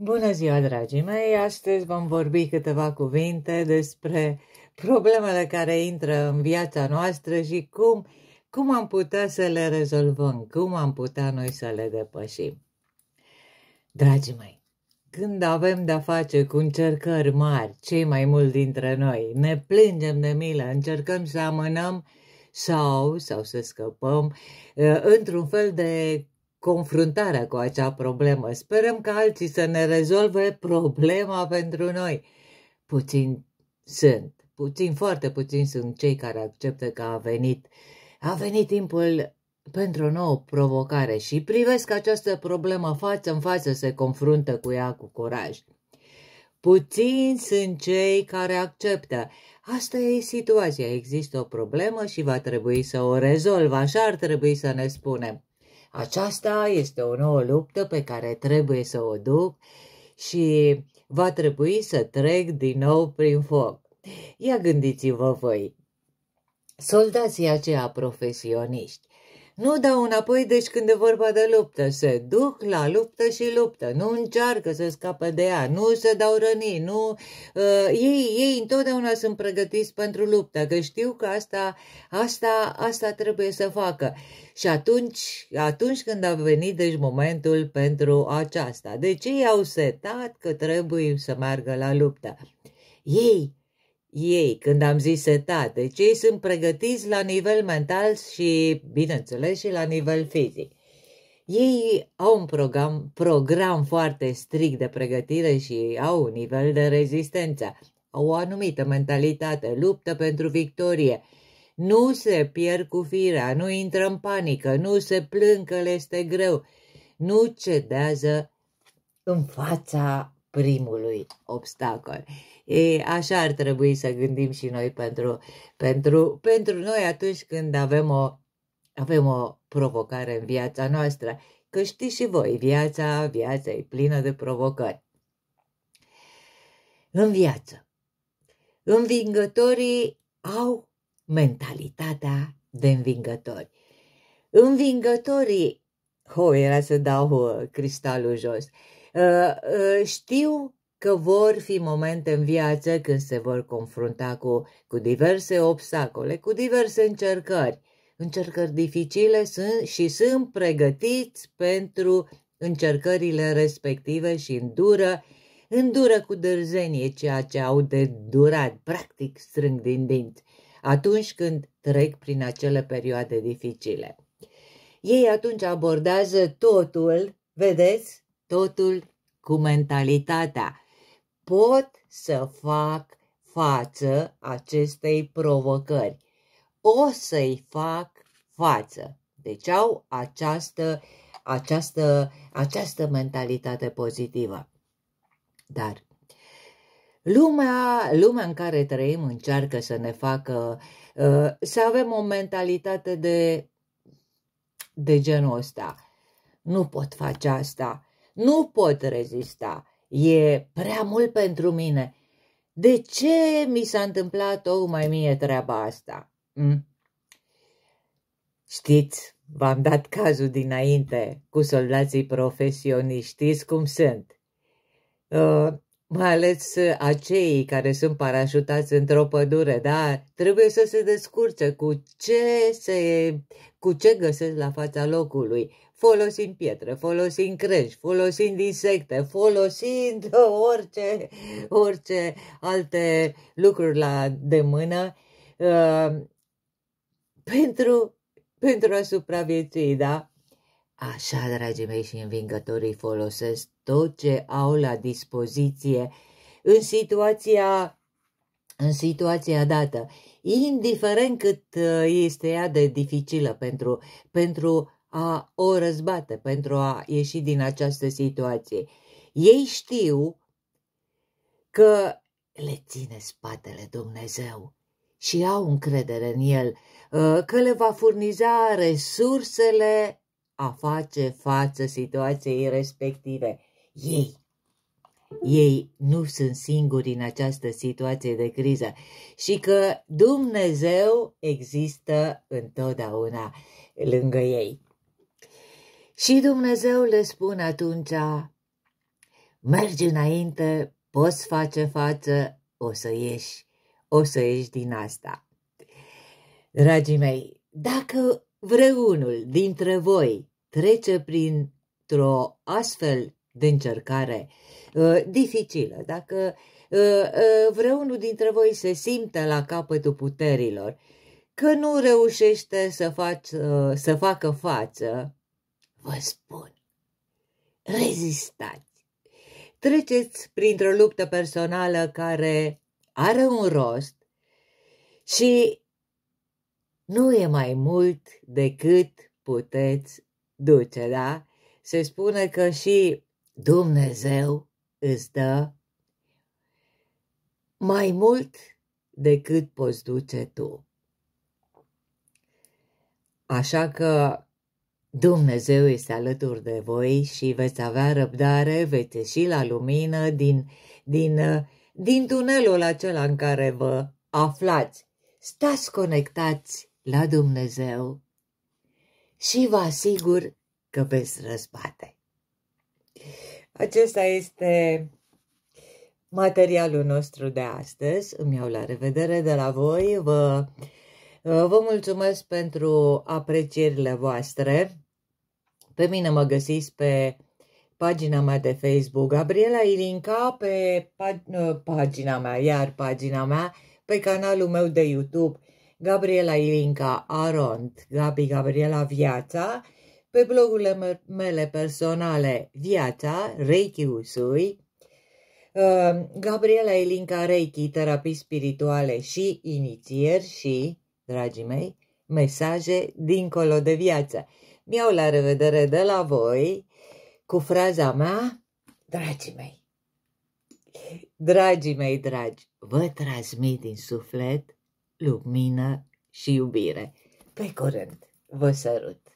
Bună ziua, dragii mei! Astăzi vom vorbi câteva cuvinte despre problemele care intră în viața noastră și cum, cum am putea să le rezolvăm, cum am putea noi să le depășim. Dragii mei, când avem de-a face cu încercări mari, cei mai mulți dintre noi, ne plângem de milă, încercăm să amânăm sau, sau să scăpăm ă, într-un fel de confruntarea cu acea problemă. Sperăm că alții să ne rezolve problema pentru noi. Puțin sunt, puțin, foarte puțin sunt cei care acceptă că a venit, a venit timpul pentru o nouă provocare și privesc această problemă față în față, se confruntă cu ea cu curaj. Puțin sunt cei care acceptă. Asta e situația, există o problemă și va trebui să o rezolvă, așa ar trebui să ne spunem. Aceasta este o nouă luptă pe care trebuie să o duc și va trebui să trec din nou prin foc. Ia gândiți-vă voi, soldații aceia profesioniști, nu dau înapoi, deci când e vorba de luptă, se duc la luptă și luptă, nu încearcă să scape de ea, nu se dau răni, nu... Uh, ei, ei întotdeauna sunt pregătiți pentru luptă, că știu că asta, asta, asta trebuie să facă. Și atunci, atunci când a venit, deci, momentul pentru aceasta. Deci ei au setat că trebuie să meargă la luptă. Ei ei, când am zis setat, da, deci ei sunt pregătiți la nivel mental și, bineînțeles, și la nivel fizic. Ei au un program, program foarte strict de pregătire și au un nivel de rezistență, au o anumită mentalitate, luptă pentru victorie, nu se pierd cu firea, nu intră în panică, nu se plâng că le este greu, nu cedează în fața primului obstacol. E, așa ar trebui să gândim și noi pentru, pentru, pentru noi atunci când avem o, avem o provocare în viața noastră. Că știți și voi, viața, viața e plină de provocări. În viață, învingătorii au mentalitatea de învingători. Învingătorii, ho, era să dau uh, cristalul jos, uh, Ă, ă, știu că vor fi momente în viață când se vor confrunta cu, cu diverse obstacole, cu diverse încercări. Încercări dificile sunt și sunt pregătiți pentru încercările respective și îndură, îndură cu dârzenie ceea ce au de durat, practic strâng din dinți, atunci când trec prin acele perioade dificile. Ei atunci abordează totul, vedeți, totul cu mentalitatea. Pot să fac față acestei provocări. O să-i fac față. Deci au această, această, această mentalitate pozitivă. Dar lumea, lumea în care trăim încearcă să ne facă uh, să avem o mentalitate de, de genul ăsta. Nu pot face asta nu pot rezista. E prea mult pentru mine. De ce mi s-a întâmplat mai mie treaba asta? Mm? Știți, v-am dat cazul dinainte cu soldații profesioniști, știți cum sunt. Uh, mai ales ă, aceii care sunt parașutați într-o pădure, da, trebuie să se descurce cu ce, se, cu ce găsesc la fața locului, folosind pietre, folosind crești, folosind insecte, folosind orice, orice alte lucruri la de mână uh, pentru, pentru a supraviețui, da? Așa, dragii mei și învingătorii, folosesc tot ce au la dispoziție în situația, în situația dată, indiferent cât uh, este ea de dificilă pentru, pentru a o răzbate, pentru a ieși din această situație. Ei știu că le ține spatele Dumnezeu și au încredere în El, uh, că le va furniza resursele a face față situației respective. Ei, ei nu sunt singuri în această situație de criză și că Dumnezeu există întotdeauna lângă ei. Și Dumnezeu le spune atunci, mergi înainte, poți face față, o să ieși, o să ieși din asta. Dragii mei, dacă vreunul dintre voi trece printr-o astfel de încercare uh, dificilă, dacă uh, uh, vreunul dintre voi se simte la capătul puterilor, că nu reușește să, faci, uh, să facă față, vă spun, rezistați. Treceți printr-o luptă personală care are un rost și nu e mai mult decât puteți duce, da? Se spune că și Dumnezeu îți dă mai mult decât poți duce tu. Așa că Dumnezeu este alături de voi și veți avea răbdare, veți ieși la lumină din, din, din tunelul acela în care vă aflați. Stați conectați la Dumnezeu și vă asigur că veți răzbate. Acesta este materialul nostru de astăzi. Îmi iau la revedere de la voi. Vă, vă mulțumesc pentru aprecierile voastre. Pe mine mă găsiți pe pagina mea de Facebook, Gabriela Ilinca, pe pag- pagina mea, iar pagina mea, pe canalul meu de YouTube, Gabriela Ilinca Aront, Gabi Gabriela Viața, pe blogurile mele personale Viața, Reiki Usui, uh, Gabriela Ilinca Reiki, terapii spirituale și inițieri și, dragii mei, mesaje dincolo de viață. Mi-au la revedere de la voi cu fraza mea, dragii mei. Dragii mei dragi, vă transmit din suflet lumină și iubire. Pe curând, vă sărut!